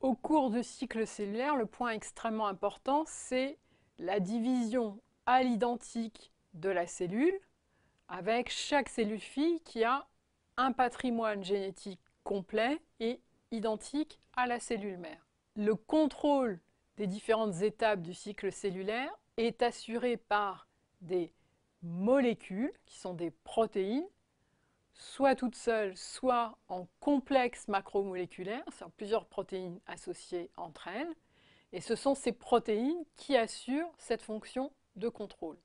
Au cours du cycle cellulaire, le point extrêmement important, c'est la division à l'identique de la cellule, avec chaque cellule fille qui a un patrimoine génétique complet et identique à la cellule mère. Le contrôle des différentes étapes du cycle cellulaire est assuré par des molécules, qui sont des protéines, soit toute seule, soit en complexe macromoléculaire, c'est-à-dire plusieurs protéines associées entre elles. Et ce sont ces protéines qui assurent cette fonction de contrôle.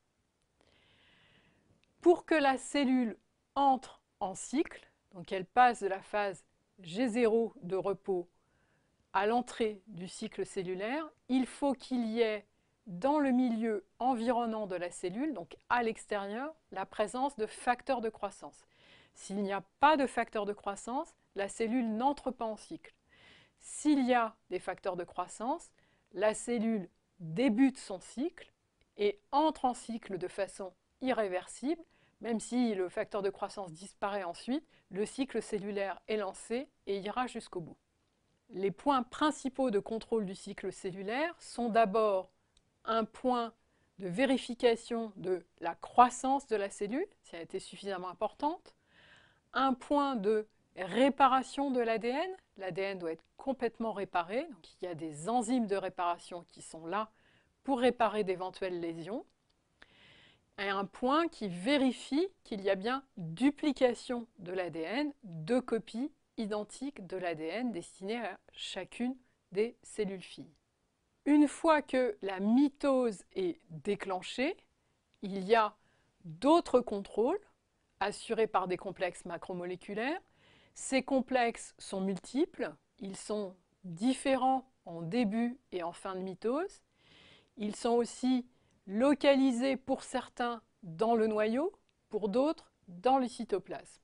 Pour que la cellule entre en cycle, donc elle passe de la phase G0 de repos à l'entrée du cycle cellulaire, il faut qu'il y ait dans le milieu environnant de la cellule, donc à l'extérieur, la présence de facteurs de croissance. S'il n'y a pas de facteur de croissance, la cellule n'entre pas en cycle. S'il y a des facteurs de croissance, la cellule débute son cycle et entre en cycle de façon irréversible. Même si le facteur de croissance disparaît ensuite, le cycle cellulaire est lancé et ira jusqu'au bout. Les points principaux de contrôle du cycle cellulaire sont d'abord un point de vérification de la croissance de la cellule, si elle a été suffisamment importante, un point de réparation de l'ADN. L'ADN doit être complètement réparé, donc il y a des enzymes de réparation qui sont là pour réparer d'éventuelles lésions. Et un point qui vérifie qu'il y a bien duplication de l'ADN, deux copies identiques de l'ADN destinées à chacune des cellules filles. Une fois que la mitose est déclenchée, il y a d'autres contrôles assurés par des complexes macromoléculaires. Ces complexes sont multiples, ils sont différents en début et en fin de mitose. Ils sont aussi localisés pour certains dans le noyau, pour d'autres dans le cytoplasme.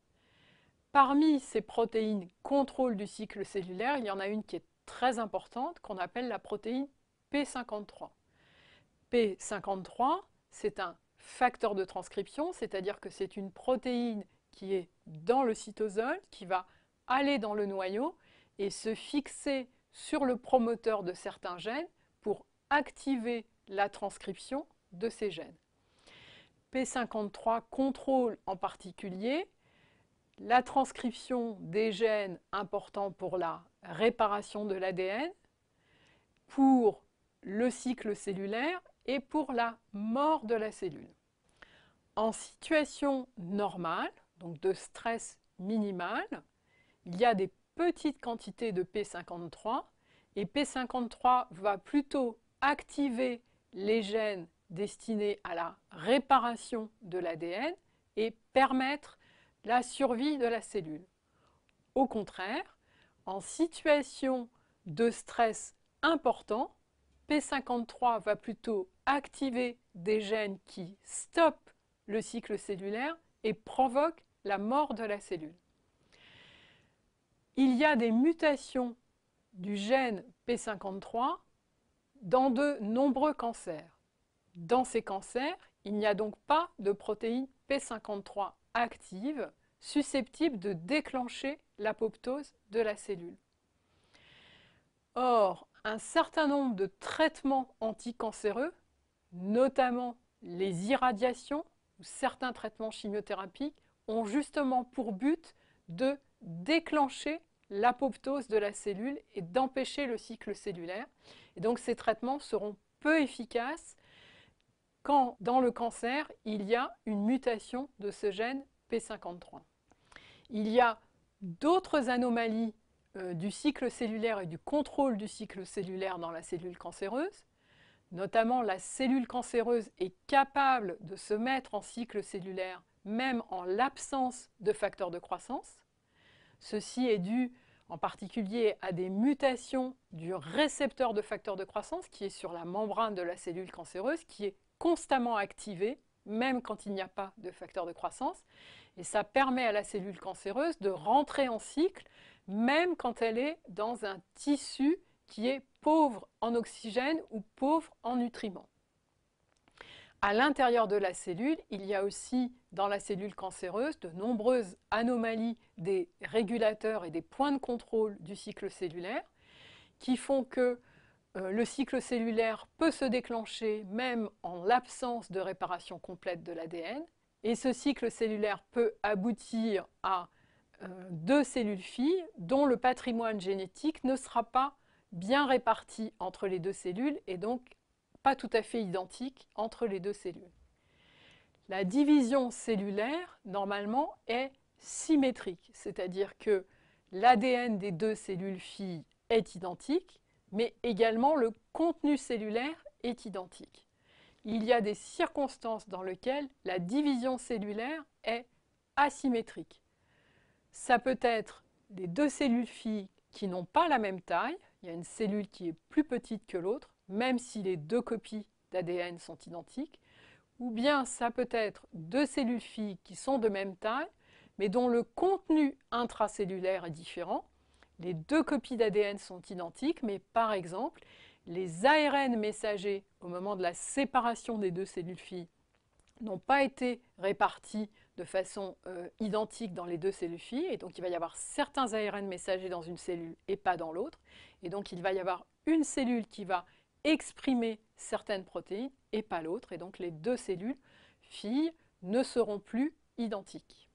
Parmi ces protéines contrôle du cycle cellulaire, il y en a une qui est très importante qu'on appelle la protéine P53. P53, c'est un facteur de transcription, c'est-à-dire que c'est une protéine qui est dans le cytosol, qui va aller dans le noyau et se fixer sur le promoteur de certains gènes pour activer la transcription de ces gènes. P53 contrôle en particulier la transcription des gènes importants pour la réparation de l'ADN, pour le cycle cellulaire et pour la mort de la cellule. En situation normale, donc de stress minimal, il y a des petites quantités de P53 et P53 va plutôt activer les gènes destinés à la réparation de l'ADN et permettre la survie de la cellule. Au contraire, en situation de stress important, P53 va plutôt activer des gènes qui stoppent le cycle cellulaire et provoquent la mort de la cellule. Il y a des mutations du gène P53 dans de nombreux cancers. Dans ces cancers, il n'y a donc pas de protéine P53 active susceptible de déclencher l'apoptose de la cellule. Or, un certain nombre de traitements anticancéreux notamment les irradiations ou certains traitements chimiothérapiques, ont justement pour but de déclencher l'apoptose de la cellule et d'empêcher le cycle cellulaire. Et donc ces traitements seront peu efficaces quand dans le cancer, il y a une mutation de ce gène P53. Il y a d'autres anomalies euh, du cycle cellulaire et du contrôle du cycle cellulaire dans la cellule cancéreuse notamment la cellule cancéreuse, est capable de se mettre en cycle cellulaire même en l'absence de facteurs de croissance. Ceci est dû en particulier à des mutations du récepteur de facteurs de croissance qui est sur la membrane de la cellule cancéreuse, qui est constamment activée même quand il n'y a pas de facteur de croissance. Et ça permet à la cellule cancéreuse de rentrer en cycle, même quand elle est dans un tissu qui est pauvre en oxygène ou pauvre en nutriments. À l'intérieur de la cellule, il y a aussi dans la cellule cancéreuse de nombreuses anomalies des régulateurs et des points de contrôle du cycle cellulaire qui font que euh, le cycle cellulaire peut se déclencher même en l'absence de réparation complète de l'ADN. Et ce cycle cellulaire peut aboutir à euh, deux cellules filles dont le patrimoine génétique ne sera pas bien répartis entre les deux cellules et donc pas tout à fait identiques entre les deux cellules. La division cellulaire, normalement, est symétrique, c'est-à-dire que l'ADN des deux cellules filles est identique, mais également le contenu cellulaire est identique. Il y a des circonstances dans lesquelles la division cellulaire est asymétrique. Ça peut être des deux cellules filles qui n'ont pas la même taille, il y a une cellule qui est plus petite que l'autre, même si les deux copies d'ADN sont identiques, ou bien ça peut être deux cellules filles qui sont de même taille, mais dont le contenu intracellulaire est différent. Les deux copies d'ADN sont identiques, mais par exemple, les ARN messagers au moment de la séparation des deux cellules filles n'ont pas été répartis de façon euh, identique dans les deux cellules filles. Et donc, il va y avoir certains ARN messagers dans une cellule et pas dans l'autre. Et donc, il va y avoir une cellule qui va exprimer certaines protéines et pas l'autre. Et donc, les deux cellules filles ne seront plus identiques.